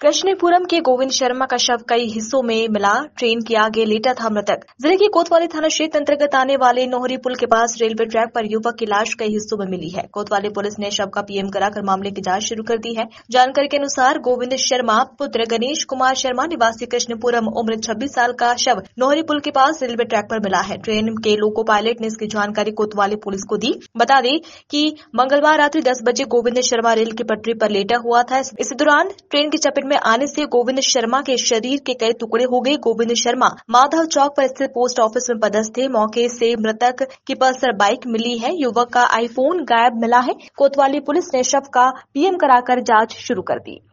कृष्णपुरम के गोविंद शर्मा का शव कई हिस्सों में मिला ट्रेन के आगे लेटा था मृतक जिले के कोतवाली थाना क्षेत्र अंतर्गत आने वाले नोहरी पुल के पास रेलवे ट्रैक पर युवक की लाश कई हिस्सों में मिली है कोतवाली पुलिस ने शव का पीएम कराकर मामले की जांच शुरू कर दी है जानकारी के अनुसार गोविंद शर्मा पुत्र गणेश कुमार शर्मा निवासी कृष्णपुरम उम्र छब्बीस साल का शव नोहरी पुल के पास रेलवे ट्रैक आरोप मिला है ट्रेन के लोको पायलट ने इसकी जानकारी कोतवाली पुलिस को दी बता दें कि मंगलवार रात्रि दस बजे गोविंद शर्मा रेल की पटरी आरोप लेटा हुआ था इस दौरान ट्रेन की चपेट में आने से गोविंद शर्मा के शरीर के कई टुकड़े हो गए गोविंद शर्मा माधव चौक पर स्थित पोस्ट ऑफिस में पदस्थ थे मौके से मृतक की पल्सर बाइक मिली है युवक का आईफोन गायब मिला है कोतवाली पुलिस ने शव का पीएम कराकर जांच शुरू कर दी